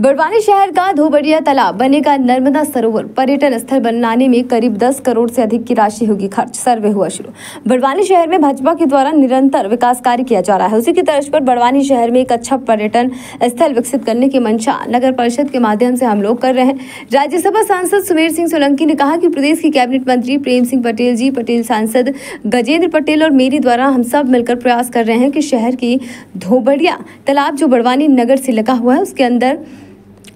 बड़वानी शहर का धोबड़िया तालाब बनेगा नर्मदा सरोवर पर्यटन स्थल बनाने में करीब 10 करोड़ से अधिक की राशि होगी खर्च सर्वे हुआ शुरू बड़वानी शहर में भाजपा के द्वारा निरंतर विकास कार्य किया जा रहा है उसी की तर्ज पर बड़वानी शहर में एक अच्छा पर्यटन स्थल विकसित करने की मंशा नगर परिषद के माध्यम से हम लोग कर रहे हैं राज्यसभा सांसद सुमेर सिंह सोलंकी ने कहा कि प्रदेश की कैबिनेट मंत्री प्रेम सिंह पटेल जी पटेल सांसद गजेंद्र पटेल और मेरी द्वारा हम सब मिलकर प्रयास कर रहे हैं कि शहर की धोबड़िया तालाब जो बड़वानी नगर से लगा हुआ है उसके अंदर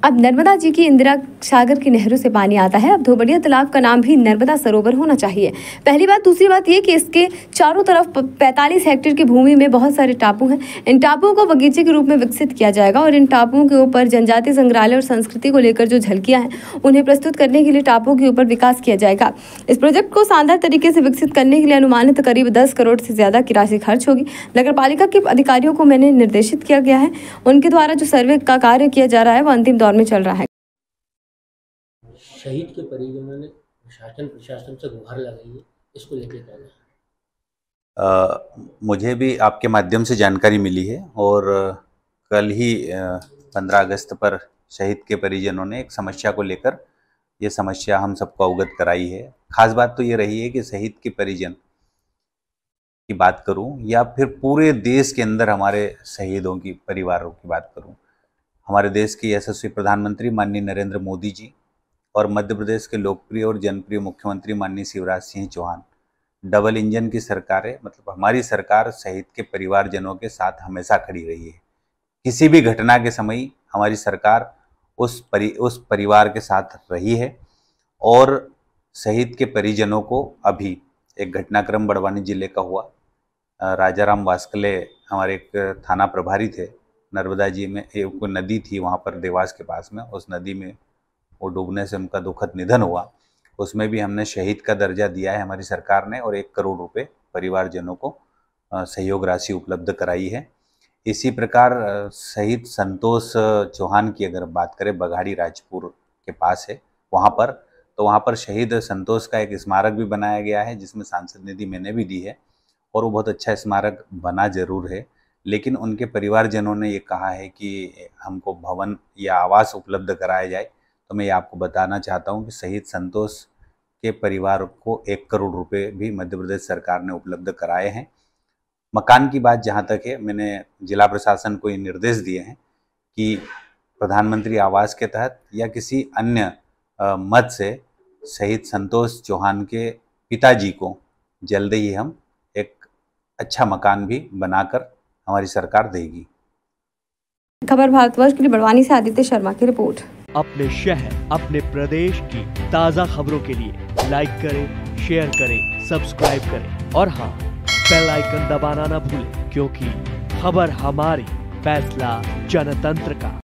अब नर्मदा जी की इंदिरा सागर की नहरों से पानी आता है अब धोबड़िया तालाब का नाम भी नर्मदा सरोवर होना चाहिए पहली बात दूसरी बात ये कि इसके चारों तरफ 45 हेक्टेयर की भूमि में बहुत सारे टापू हैं इन टापुओं को बगीचे के रूप में विकसित किया जाएगा और इन टापुओं के ऊपर जनजातीय संग्रहालय और संस्कृति को लेकर जो झलकियाँ हैं उन्हें प्रस्तुत करने के लिए टापुओं के ऊपर विकास किया जाएगा इस प्रोजेक्ट को शानदार तरीके से विकसित करने के लिए अनुमानित करीब दस करोड़ से ज़्यादा की राशि खर्च होगी नगर के अधिकारियों को मैंने निर्देशित किया गया है उनके द्वारा जो सर्वे का कार्य किया जा रहा है वो अंतिम दौर दौर में चल रहा है शहीद के परिजनों ने प्रशासन प्रशासन से गुहार लगाई है इसको लेकर कहना है मुझे भी आपके माध्यम से जानकारी मिली है और कल ही पंद्रह अगस्त पर शहीद के परिजनों ने एक समस्या को लेकर ये समस्या हम सबको अवगत कराई है खास बात तो ये रही है कि शहीद के परिजन की बात करूं या फिर पूरे देश के अंदर हमारे शहीदों की परिवारों की बात करूं हमारे देश के यशस्वी प्रधानमंत्री माननीय नरेंद्र मोदी जी और मध्य प्रदेश के लोकप्रिय और जनप्रिय मुख्यमंत्री माननीय शिवराज सिंह चौहान डबल इंजन की सरकार है मतलब हमारी सरकार शहीद के परिवारजनों के साथ हमेशा खड़ी रही है किसी भी घटना के समय हमारी सरकार उस परि उस परिवार के साथ रही है और शहीद के परिजनों को अभी एक घटनाक्रम बड़वानी जिले का हुआ राजाराम वास्कले हमारे एक थाना प्रभारी थे नर्मदा जी में एक नदी थी वहाँ पर देवास के पास में उस नदी में वो डूबने से उनका दुखद निधन हुआ उसमें भी हमने शहीद का दर्जा दिया है हमारी सरकार ने और एक करोड़ रुपये परिवारजनों को सहयोग राशि उपलब्ध कराई है इसी प्रकार शहीद संतोष चौहान की अगर बात करें बघाड़ी राजपुर के पास है वहाँ पर तो वहाँ पर शहीद संतोष का एक स्मारक भी बनाया गया है जिसमें सांसद निधि मैंने भी दी है और वो बहुत अच्छा स्मारक बना जरूर है लेकिन उनके परिवारजनों ने ये कहा है कि हमको भवन या आवास उपलब्ध कराया जाए तो मैं ये आपको बताना चाहता हूँ कि शहीद संतोष के परिवार को एक करोड़ रुपए भी मध्य प्रदेश सरकार ने उपलब्ध कराए हैं मकान की बात जहाँ तक है मैंने जिला प्रशासन को ये निर्देश दिए हैं कि प्रधानमंत्री आवास के तहत या किसी अन्य मत से शहीद संतोष चौहान के पिताजी को जल्द ही हम एक अच्छा मकान भी बनाकर हमारी सरकार देगी खबर भारतवर्ष के लिए बड़वानी से आदित्य शर्मा की रिपोर्ट अपने शहर अपने प्रदेश की ताज़ा खबरों के लिए लाइक करें शेयर करें सब्सक्राइब करें और हाँ आइकन दबाना ना भूलें क्योंकि खबर हमारी फैसला जनतंत्र का